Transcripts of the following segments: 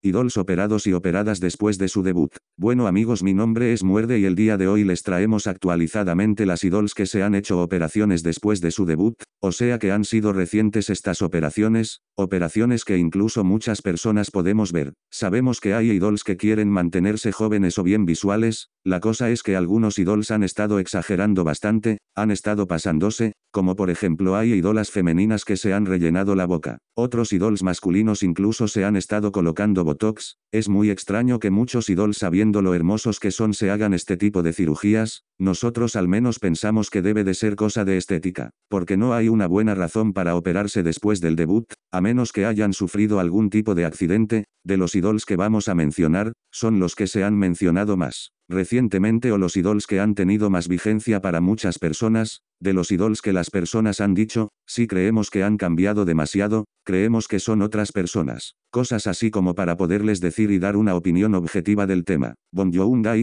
Idols operados y operadas después de su debut. Bueno amigos mi nombre es Muerde y el día de hoy les traemos actualizadamente las idols que se han hecho operaciones después de su debut, o sea que han sido recientes estas operaciones, operaciones que incluso muchas personas podemos ver. Sabemos que hay idols que quieren mantenerse jóvenes o bien visuales, la cosa es que algunos idols han estado exagerando bastante, han estado pasándose, como por ejemplo hay idolas femeninas que se han rellenado la boca, otros idols masculinos incluso se han estado colocando Botox, es muy extraño que muchos idols sabiendo lo hermosos que son se hagan este tipo de cirugías, nosotros al menos pensamos que debe de ser cosa de estética, porque no hay una buena razón para operarse después del debut, a menos que hayan sufrido algún tipo de accidente, de los idols que vamos a mencionar, son los que se han mencionado más. Recientemente o los idols que han tenido más vigencia para muchas personas, de los idols que las personas han dicho, si creemos que han cambiado demasiado, creemos que son otras personas. Cosas así como para poderles decir y dar una opinión objetiva del tema. Bon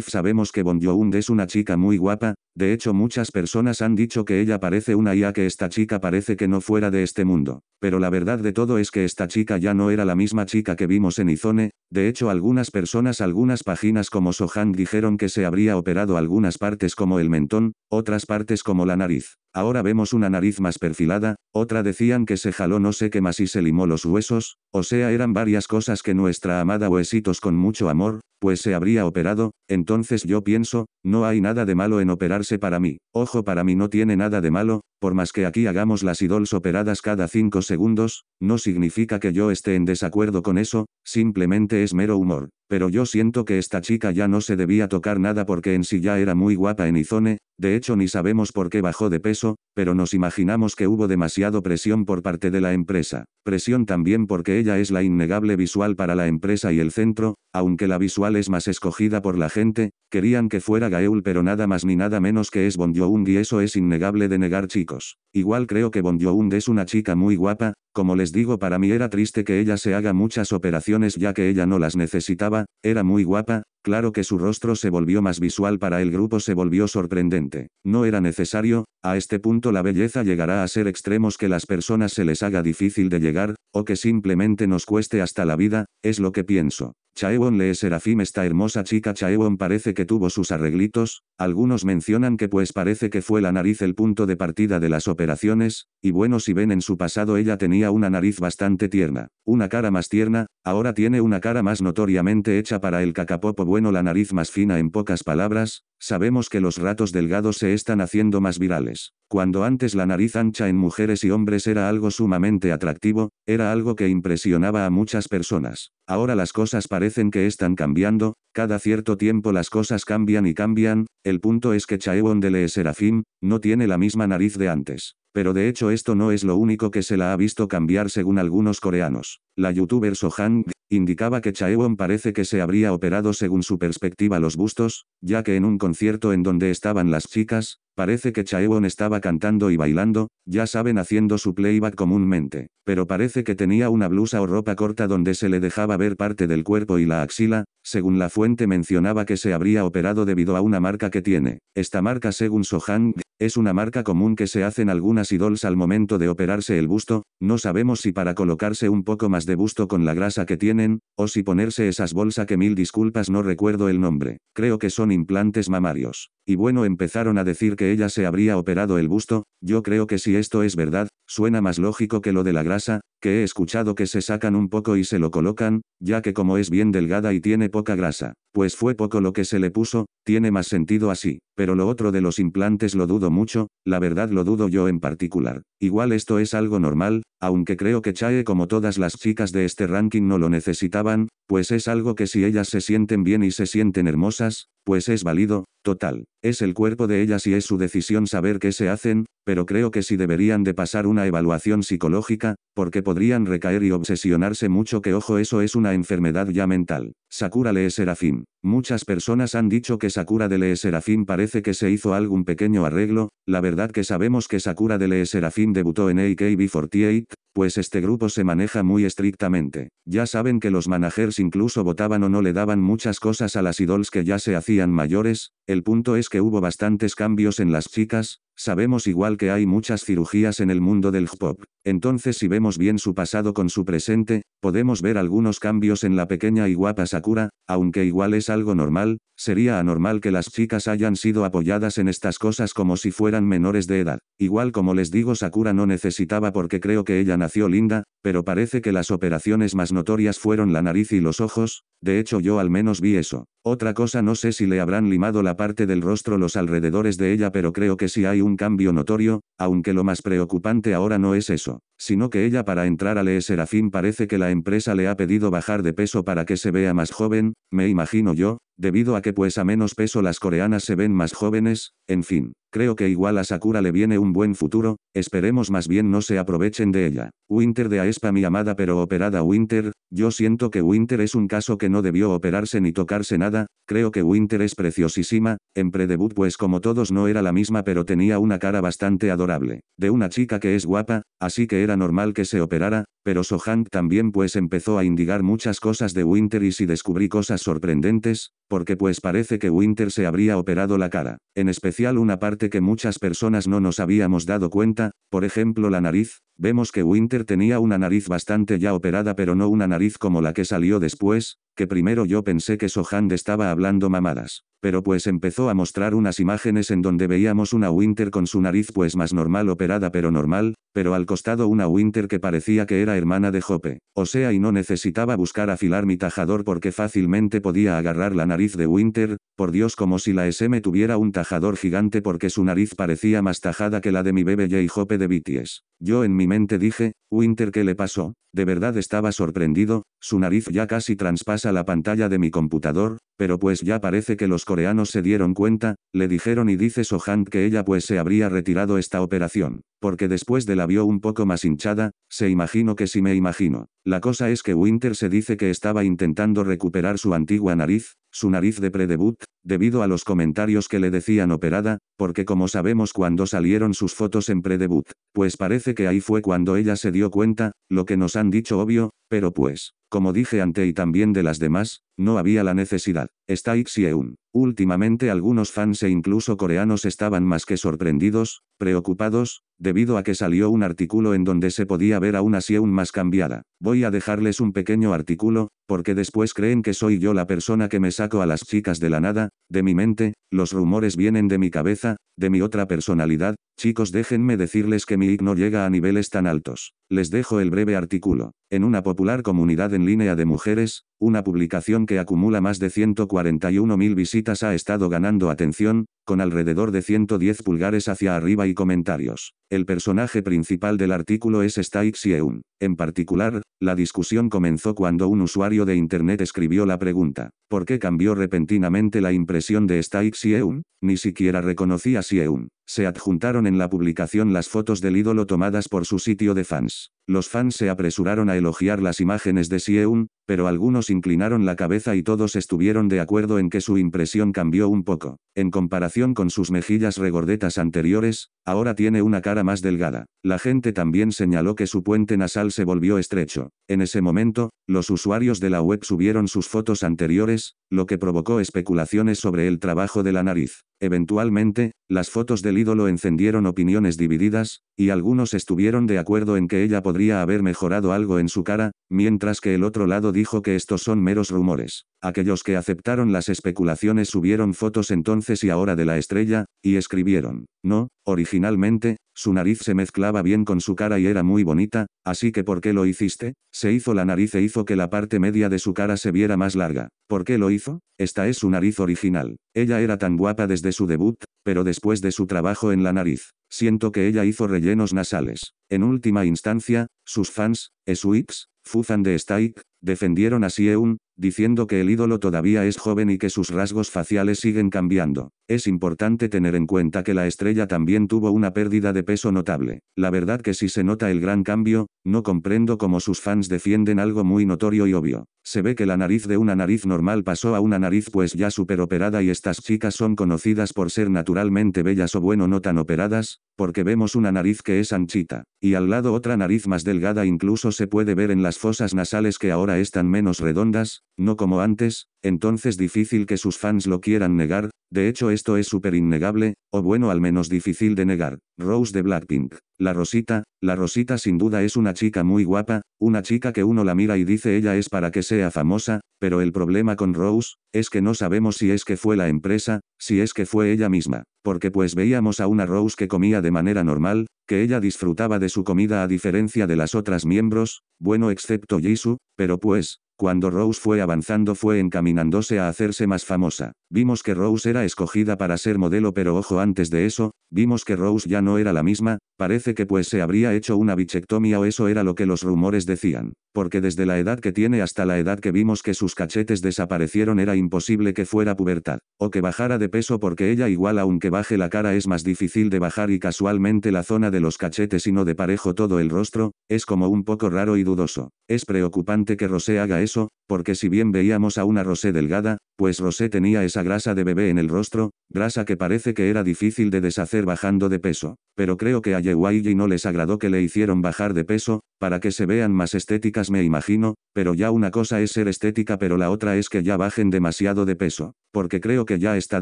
sabemos que Bon es una chica muy guapa, de hecho muchas personas han dicho que ella parece una IA que esta chica parece que no fuera de este mundo. Pero la verdad de todo es que esta chica ya no era la misma chica que vimos en Izone, de hecho algunas personas algunas páginas como Sohan dijeron que se habría operado algunas partes como el mentón, otras partes como la nariz. Ahora vemos una nariz más perfilada, otra decían que se jaló no sé qué más y se limó los huesos, o sea, eran varias cosas que nuestra amada Huesitos con mucho amor, pues se habría operado, entonces yo pienso, no hay nada de malo en operarse para mí, ojo para mí no tiene nada de malo, por más que aquí hagamos las idols operadas cada 5 segundos, no significa que yo esté en desacuerdo con eso, simplemente es mero humor, pero yo siento que esta chica ya no se debía tocar nada porque en sí ya era muy guapa en Izone, de hecho ni sabemos por qué bajó de peso, pero nos imaginamos que hubo demasiado presión por parte de la empresa, presión también porque ella es la innegable visual para la empresa y el centro, aunque la visual es más escogida por la gente, querían que fuera Gaeul pero nada más ni nada menos que es Bon Joon y eso es innegable de negar chicos. Igual creo que Bon es una chica muy guapa, como les digo para mí era triste que ella se haga muchas operaciones ya que ella no las necesitaba, era muy guapa, claro que su rostro se volvió más visual para el grupo se volvió sorprendente. No era necesario, a este punto la belleza llegará a ser extremos que las personas se les haga difícil de llegar, o que simplemente nos cueste hasta la vida, es lo que pienso. Chaewon lee Serafim esta hermosa chica Chaewon parece que tuvo sus arreglitos, algunos mencionan que pues parece que fue la nariz el punto de partida de las operaciones, y bueno si ven en su pasado ella tenía una nariz bastante tierna, una cara más tierna, ahora tiene una cara más notoriamente hecha para el cacapopo bueno la nariz más fina en pocas palabras, sabemos que los ratos delgados se están haciendo más virales. Cuando antes la nariz ancha en mujeres y hombres era algo sumamente atractivo, era algo que impresionaba a muchas personas, ahora las cosas parecen parecen que están cambiando, cada cierto tiempo las cosas cambian y cambian, el punto es que Chaewon de Le Serafim, no tiene la misma nariz de antes. Pero de hecho esto no es lo único que se la ha visto cambiar según algunos coreanos. La youtuber Sohang indicaba que Chaewon parece que se habría operado según su perspectiva los bustos, ya que en un concierto en donde estaban las chicas, parece que Chaewon estaba cantando y bailando, ya saben haciendo su playback comúnmente, pero parece que tenía una blusa o ropa corta donde se le dejaba ver parte del cuerpo y la axila, según la fuente mencionaba que se habría operado debido a una marca que tiene. Esta marca según Sohan es una marca común que se hacen algunas idols al momento de operarse el busto, no sabemos si para colocarse un poco más de busto con la grasa que tienen, o si ponerse esas bolsas que mil disculpas no recuerdo el nombre, creo que son implantes mamarios. Y bueno empezaron a decir que ella se habría operado el busto, yo creo que si esto es verdad, suena más lógico que lo de la grasa, que he escuchado que se sacan un poco y se lo colocan, ya que como es bien delgada y tiene poca grasa, pues fue poco lo que se le puso, tiene más sentido así, pero lo otro de los implantes lo dudo mucho, la verdad lo dudo yo en particular. Igual esto es algo normal, aunque creo que Chae como todas las chicas de este ranking no lo necesitaban, pues es algo que si ellas se sienten bien y se sienten hermosas, pues es válido, total, es el cuerpo de ellas y es su decisión saber qué se hacen, pero creo que sí deberían de pasar una evaluación psicológica, porque podrían recaer y obsesionarse mucho que ojo eso es una enfermedad ya mental. Sakura Lee Serafín Muchas personas han dicho que Sakura de Lee Serafim parece que se hizo algún pequeño arreglo, la verdad que sabemos que Sakura de Lee Serafim debutó en AKB48, pues este grupo se maneja muy estrictamente. Ya saben que los managers incluso votaban o no le daban muchas cosas a las idols que ya se hacían mayores, el punto es que hubo bastantes cambios en las chicas, Sabemos igual que hay muchas cirugías en el mundo del pop, entonces si vemos bien su pasado con su presente, podemos ver algunos cambios en la pequeña y guapa Sakura, aunque igual es algo normal, sería anormal que las chicas hayan sido apoyadas en estas cosas como si fueran menores de edad. Igual como les digo Sakura no necesitaba porque creo que ella nació linda, pero parece que las operaciones más notorias fueron la nariz y los ojos, de hecho yo al menos vi eso. Otra cosa no sé si le habrán limado la parte del rostro los alrededores de ella pero creo que si hay un cambio notorio, aunque lo más preocupante ahora no es eso, sino que ella para entrar a Le Serafín parece que la empresa le ha pedido bajar de peso para que se vea más joven, me imagino yo, Debido a que pues a menos peso las coreanas se ven más jóvenes, en fin, creo que igual a Sakura le viene un buen futuro, esperemos más bien no se aprovechen de ella. Winter de Aespa mi amada pero operada Winter, yo siento que Winter es un caso que no debió operarse ni tocarse nada, creo que Winter es preciosísima, en predebut pues como todos no era la misma pero tenía una cara bastante adorable, de una chica que es guapa, así que era normal que se operara, pero Sohan también pues empezó a indigar muchas cosas de Winter y si descubrí cosas sorprendentes, porque pues parece que Winter se habría operado la cara, en especial una parte que muchas personas no nos habíamos dado cuenta, por ejemplo la nariz, Vemos que Winter tenía una nariz bastante ya operada pero no una nariz como la que salió después, que primero yo pensé que Sohand estaba hablando mamadas. Pero pues empezó a mostrar unas imágenes en donde veíamos una Winter con su nariz pues más normal operada pero normal, pero al costado una Winter que parecía que era hermana de Jope. O sea y no necesitaba buscar afilar mi tajador porque fácilmente podía agarrar la nariz de Winter, por Dios como si la SM tuviera un tajador gigante porque su nariz parecía más tajada que la de mi bebé J. Jope de BTS. Yo en mi mente dije, Winter, ¿qué le pasó? De verdad estaba sorprendido, su nariz ya casi traspasa la pantalla de mi computador, pero pues ya parece que los coreanos se dieron cuenta, le dijeron y dice Sohan que ella pues se habría retirado esta operación, porque después de la vio un poco más hinchada, se imagino que si me imagino. La cosa es que Winter se dice que estaba intentando recuperar su antigua nariz, su nariz de predebut, debido a los comentarios que le decían operada, porque como sabemos cuando salieron sus fotos en predebut, pues parece que ahí fue cuando ella se dio cuenta, lo que nos han dicho obvio, pero pues, como dije ante y también de las demás, no había la necesidad. Está Xieun. Últimamente algunos fans e incluso coreanos estaban más que sorprendidos, preocupados, debido a que salió un artículo en donde se podía ver a una Xieun más cambiada. Voy a dejarles un pequeño artículo, porque después creen que soy yo la persona que me saco a las chicas de la nada, de mi mente, los rumores vienen de mi cabeza, de mi otra personalidad, Chicos déjenme decirles que mi IC no llega a niveles tan altos. Les dejo el breve artículo. En una popular comunidad en línea de mujeres, una publicación que acumula más de 141.000 visitas ha estado ganando atención, con alrededor de 110 pulgares hacia arriba y comentarios. El personaje principal del artículo es Staik Eun. En particular, la discusión comenzó cuando un usuario de Internet escribió la pregunta, ¿por qué cambió repentinamente la impresión de Staik Eun? Ni siquiera reconocía Sieun. Se adjuntaron en la publicación las fotos del ídolo tomadas por su sitio de fans. Los fans se apresuraron a elogiar las imágenes de Sieun, pero algunos inclinaron la cabeza y todos estuvieron de acuerdo en que su impresión cambió un poco. En comparación con sus mejillas regordetas anteriores, ahora tiene una cara más delgada. La gente también señaló que su puente nasal se volvió estrecho. En ese momento, los usuarios de la web subieron sus fotos anteriores, lo que provocó especulaciones sobre el trabajo de la nariz. Eventualmente, las fotos del ídolo encendieron opiniones divididas, y algunos estuvieron de acuerdo en que ella podría haber mejorado algo en su cara, mientras que el otro lado dijo que estos son meros rumores. Aquellos que aceptaron las especulaciones subieron fotos entonces y ahora de la estrella, y escribieron, no, originalmente, su nariz se mezclaba bien con su cara y era muy bonita, así que ¿por qué lo hiciste? Se hizo la nariz e hizo que la parte media de su cara se viera más larga. ¿Por qué lo hizo? Esta es su nariz original. Ella era tan guapa desde su debut, pero después de su trabajo en la nariz, Siento que ella hizo rellenos nasales. En última instancia, sus fans, Eswix, Fuzan de Stike, defendieron a Sieun, diciendo que el ídolo todavía es joven y que sus rasgos faciales siguen cambiando. Es importante tener en cuenta que la estrella también tuvo una pérdida de peso notable. La verdad que si se nota el gran cambio, no comprendo cómo sus fans defienden algo muy notorio y obvio. Se ve que la nariz de una nariz normal pasó a una nariz pues ya superoperada y estas chicas son conocidas por ser naturalmente bellas o bueno no tan operadas, porque vemos una nariz que es anchita, y al lado otra nariz más delgada incluso se puede ver en las fosas nasales que ahora están menos redondas, no como antes, entonces difícil que sus fans lo quieran negar, de hecho esto es súper innegable, o bueno al menos difícil de negar, Rose de Blackpink, la Rosita, la Rosita sin duda es una chica muy guapa, una chica que uno la mira y dice ella es para que sea famosa, pero el problema con Rose, es que no sabemos si es que fue la empresa, si es que fue ella misma porque pues veíamos a una Rose que comía de manera normal, que ella disfrutaba de su comida a diferencia de las otras miembros, bueno excepto Jisoo, pero pues, cuando Rose fue avanzando fue encaminándose a hacerse más famosa. Vimos que Rose era escogida para ser modelo pero ojo antes de eso, vimos que Rose ya no era la misma, parece que pues se habría hecho una bichectomía o eso era lo que los rumores decían, porque desde la edad que tiene hasta la edad que vimos que sus cachetes desaparecieron era imposible que fuera pubertad, o que bajara de peso porque ella igual aunque baje la cara es más difícil de bajar y casualmente la zona de los cachetes y no de parejo todo el rostro, es como un poco raro y dudoso, es preocupante que Rose haga eso, porque si bien veíamos a una Rosé delgada, pues Rosé tenía esa grasa de bebé en el rostro, grasa que parece que era difícil de deshacer bajando de peso, pero creo que a Yewaiji no les agradó que le hicieron bajar de peso, para que se vean más estéticas me imagino, pero ya una cosa es ser estética pero la otra es que ya bajen demasiado de peso, porque creo que ya está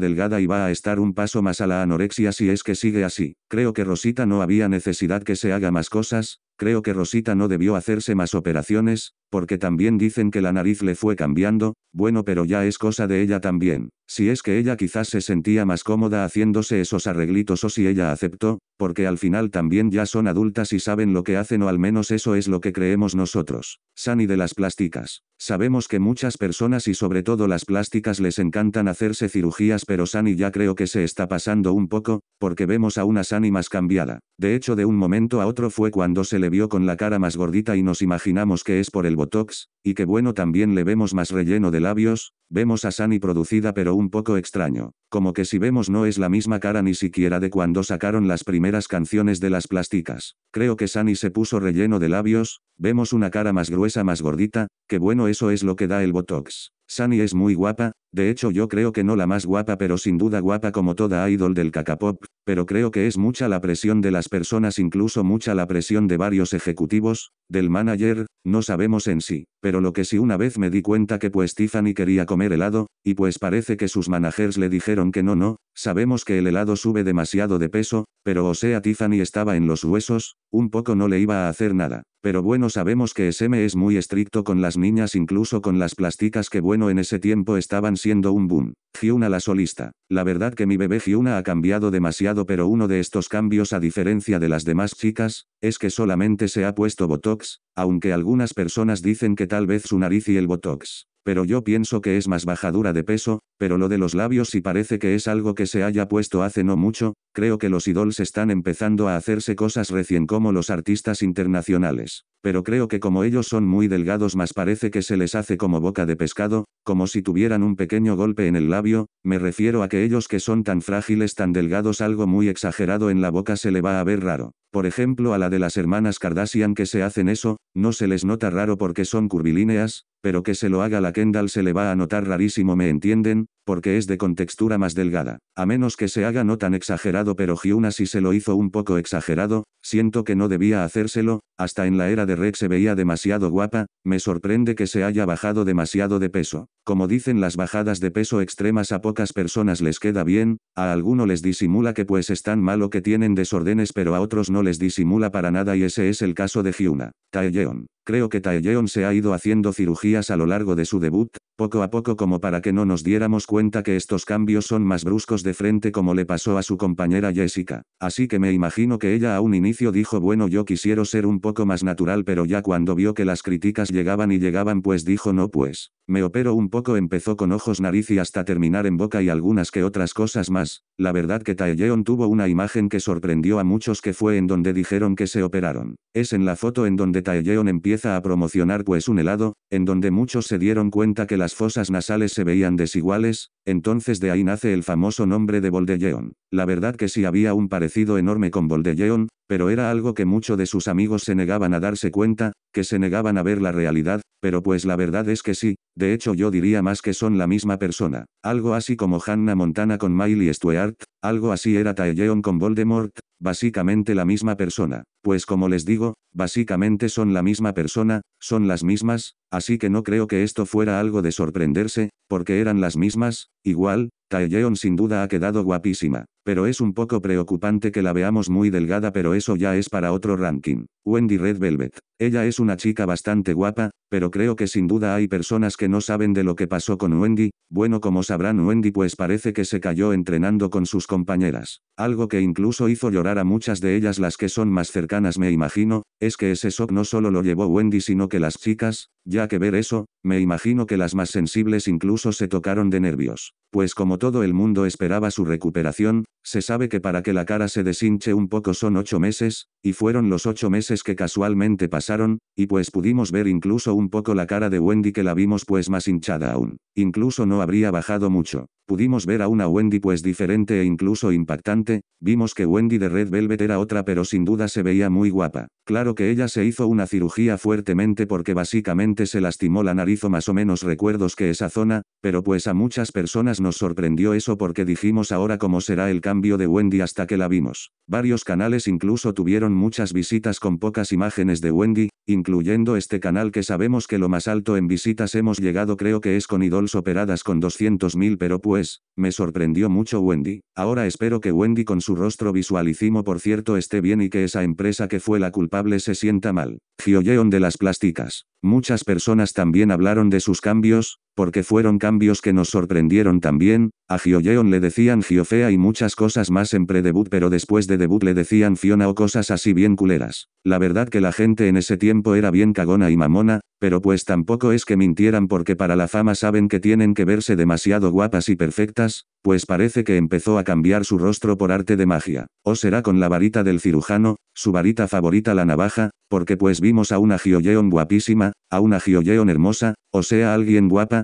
delgada y va a estar un paso más a la anorexia si es que sigue así, creo que Rosita no había necesidad que se haga más cosas, creo que Rosita no debió hacerse más operaciones, porque también dicen que la nariz le fue cambiando, bueno pero ya es cosa de ella también, si es que ella quizás se sentía más cómoda haciéndose esos arreglitos o si ella aceptó, porque al final también ya son adultas y saben lo que hacen o al menos eso es lo que creemos nosotros. Sani de las plásticas. Sabemos que muchas personas y sobre todo las plásticas les encantan hacerse cirugías pero Sani ya creo que se está pasando un poco, porque vemos a una Sani más cambiada. De hecho de un momento a otro fue cuando se le vio con la cara más gordita y nos imaginamos que es por el botox, y que bueno también le vemos más relleno de labios, vemos a Sani producida pero un poco extraño, como que si vemos no es la misma cara ni siquiera de cuando sacaron las primeras canciones de las plásticas, creo que Sani se puso relleno de labios, vemos una cara más gruesa más gordita, que bueno eso es lo que da el botox. Sani es muy guapa, de hecho yo creo que no la más guapa pero sin duda guapa como toda idol del cacapop, pero creo que es mucha la presión de las personas incluso mucha la presión de varios ejecutivos, del manager, no sabemos en sí pero lo que sí una vez me di cuenta que pues Tiffany quería comer helado, y pues parece que sus managers le dijeron que no no, sabemos que el helado sube demasiado de peso, pero o sea Tiffany estaba en los huesos, un poco no le iba a hacer nada. Pero bueno sabemos que SM es muy estricto con las niñas incluso con las plásticas que bueno en ese tiempo estaban siendo un boom. Hyuna la solista. La verdad que mi bebé Fiona ha cambiado demasiado pero uno de estos cambios a diferencia de las demás chicas, es que solamente se ha puesto Botox, aunque algunas personas dicen que tal vez su nariz y el Botox pero yo pienso que es más bajadura de peso, pero lo de los labios sí parece que es algo que se haya puesto hace no mucho, creo que los idols están empezando a hacerse cosas recién como los artistas internacionales. Pero creo que como ellos son muy delgados más parece que se les hace como boca de pescado, como si tuvieran un pequeño golpe en el labio, me refiero a que ellos que son tan frágiles tan delgados algo muy exagerado en la boca se le va a ver raro. Por ejemplo a la de las hermanas Kardashian que se hacen eso, no se les nota raro porque son curvilíneas, pero que se lo haga la Kendall se le va a notar rarísimo me entienden, porque es de contextura más delgada, a menos que se haga no tan exagerado pero Hyuna si se lo hizo un poco exagerado, siento que no debía hacérselo, hasta en la era de Rex se veía demasiado guapa, me sorprende que se haya bajado demasiado de peso, como dicen las bajadas de peso extremas a pocas personas les queda bien, a alguno les disimula que pues es tan malo que tienen desórdenes pero a otros no les disimula para nada y ese es el caso de Hyuna, Taeyeon, creo que Taeyeon se ha ido haciendo cirugía a lo largo de su debut, poco a poco como para que no nos diéramos cuenta que estos cambios son más bruscos de frente como le pasó a su compañera Jessica. Así que me imagino que ella a un inicio dijo bueno yo quisiera ser un poco más natural pero ya cuando vio que las críticas llegaban y llegaban pues dijo no pues, me operó un poco empezó con ojos nariz y hasta terminar en boca y algunas que otras cosas más. La verdad que Taeyeon tuvo una imagen que sorprendió a muchos que fue en donde dijeron que se operaron. Es en la foto en donde Taeyeon empieza a promocionar pues un helado, en donde muchos se dieron cuenta que las fosas nasales se veían desiguales, entonces de ahí nace el famoso nombre de Boldeyeon. La verdad que sí había un parecido enorme con Boldeyeon, pero era algo que muchos de sus amigos se negaban a darse cuenta, que se negaban a ver la realidad, pero pues la verdad es que sí, de hecho yo diría más que son la misma persona, algo así como Hannah Montana con Miley Stewart, algo así era Taeyeon con Voldemort, básicamente la misma persona, pues como les digo, básicamente son la misma persona, son las mismas, así que no creo que esto fuera algo de sorprenderse, porque eran las mismas, igual, Taeyeon sin duda ha quedado guapísima, pero es un poco preocupante que la veamos muy delgada pero eso ya es para otro ranking. Wendy Red Velvet. Ella es una chica bastante guapa, pero creo que sin duda hay personas que no saben de lo que pasó con Wendy, bueno como sabrán Wendy pues parece que se cayó entrenando con sus compañeras. Algo que incluso hizo llorar a muchas de ellas las que son más cercanas me imagino, es que ese shock no solo lo llevó Wendy sino que las chicas, ya que ver eso, me imagino que las más sensibles incluso se tocaron de nervios, pues como todo el mundo esperaba su recuperación, se sabe que para que la cara se deshinche un poco son ocho meses, y fueron los ocho meses que casualmente pasaron, y pues pudimos ver incluso un poco la cara de Wendy que la vimos pues más hinchada aún, incluso no habría bajado mucho, pudimos ver a una Wendy pues diferente e incluso impactante, vimos que Wendy de Red Velvet era otra pero sin duda se veía muy guapa, claro que ella se hizo una cirugía fuertemente porque básicamente se lastimó la nariz o más o menos recuerdos que esa zona, pero pues a muchas personas nos sorprendió eso porque dijimos ahora cómo será el cambio de Wendy hasta que la vimos. Varios canales incluso tuvieron muchas visitas con pocas imágenes de Wendy, incluyendo este canal que sabemos que lo más alto en visitas hemos llegado creo que es con idols operadas con 200.000 pero pues, me sorprendió mucho Wendy. Ahora espero que Wendy con su rostro visualicimo por cierto esté bien y que esa empresa que fue la culpable se sienta mal. Gioyeon de las plásticas. Muchas personas también hablaron de sus cambios, porque fueron cambios que nos sorprendieron también, a Gioyeon le decían Giofea y muchas cosas más en pre-debut pero después de debut le decían Fiona o cosas así bien culeras. La verdad que la gente en ese tiempo era bien cagona y mamona, pero pues tampoco es que mintieran porque para la fama saben que tienen que verse demasiado guapas y perfectas, pues parece que empezó a cambiar su rostro por arte de magia. O será con la varita del cirujano, su varita favorita la navaja, porque pues vimos a una Gioyeon guapísima, a una Gioyeon hermosa, o sea alguien guapa,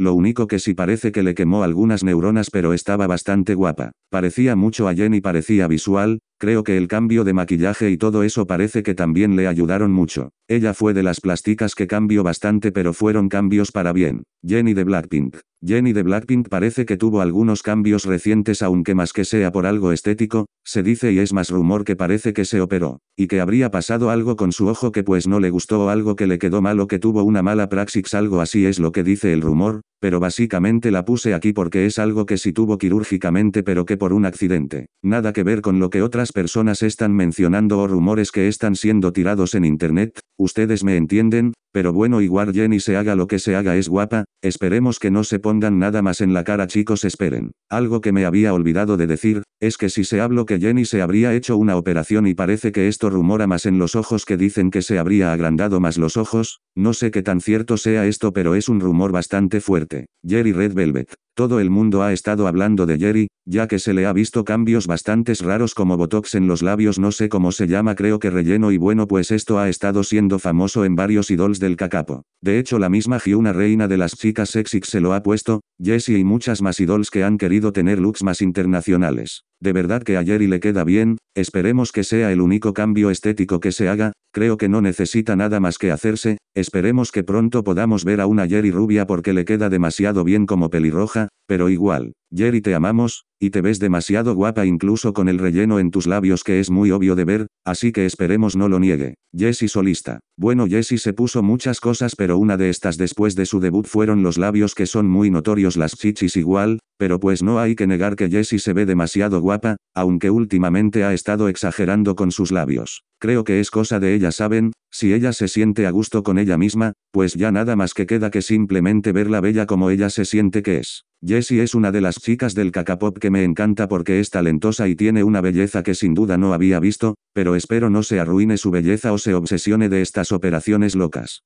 Lo único que sí parece que le quemó algunas neuronas pero estaba bastante guapa. Parecía mucho a Jenny parecía visual, creo que el cambio de maquillaje y todo eso parece que también le ayudaron mucho. Ella fue de las plásticas que cambió bastante pero fueron cambios para bien. Jenny de Blackpink. Jenny de Blackpink parece que tuvo algunos cambios recientes aunque más que sea por algo estético, se dice y es más rumor que parece que se operó, y que habría pasado algo con su ojo que pues no le gustó o algo que le quedó mal o que tuvo una mala praxis algo así es lo que dice el rumor, pero básicamente la puse aquí porque es algo que sí tuvo quirúrgicamente pero que por un accidente. Nada que ver con lo que otras personas están mencionando o rumores que están siendo tirados en internet, ustedes me entienden, pero bueno igual Jenny se haga lo que se haga es guapa, esperemos que no se pongan nada más en la cara chicos esperen. Algo que me había olvidado de decir, es que si se habló que Jenny se habría hecho una operación y parece que esto rumora más en los ojos que dicen que se habría agrandado más los ojos, no sé qué tan cierto sea esto pero es un rumor bastante fuerte. Jerry Red Velvet. Todo el mundo ha estado hablando de Jerry, ya que se le ha visto cambios bastante raros como botox en los labios no sé cómo se llama creo que relleno y bueno pues esto ha estado siendo famoso en varios idols del cacapo. De hecho la misma Giuna reina de las chicas sexy se lo ha puesto, Jessie y muchas más idols que han querido tener looks más internacionales. De verdad que a Jerry le queda bien, esperemos que sea el único cambio estético que se haga, creo que no necesita nada más que hacerse, esperemos que pronto podamos ver a una Jerry rubia porque le queda demasiado bien como pelirroja, pero igual, Jerry te amamos, y te ves demasiado guapa incluso con el relleno en tus labios que es muy obvio de ver, así que esperemos no lo niegue. Jessie solista. Bueno Jessie se puso muchas cosas pero una de estas después de su debut fueron los labios que son muy notorios las chichis igual, pero pues no hay que negar que Jessie se ve demasiado guapa, aunque últimamente ha estado exagerando con sus labios. Creo que es cosa de ella saben, si ella se siente a gusto con ella misma, pues ya nada más que queda que simplemente verla bella como ella se siente que es. Jessie es una de las chicas del cacapop que me encanta porque es talentosa y tiene una belleza que sin duda no había visto, pero espero no se arruine su belleza o se obsesione de estas operaciones locas.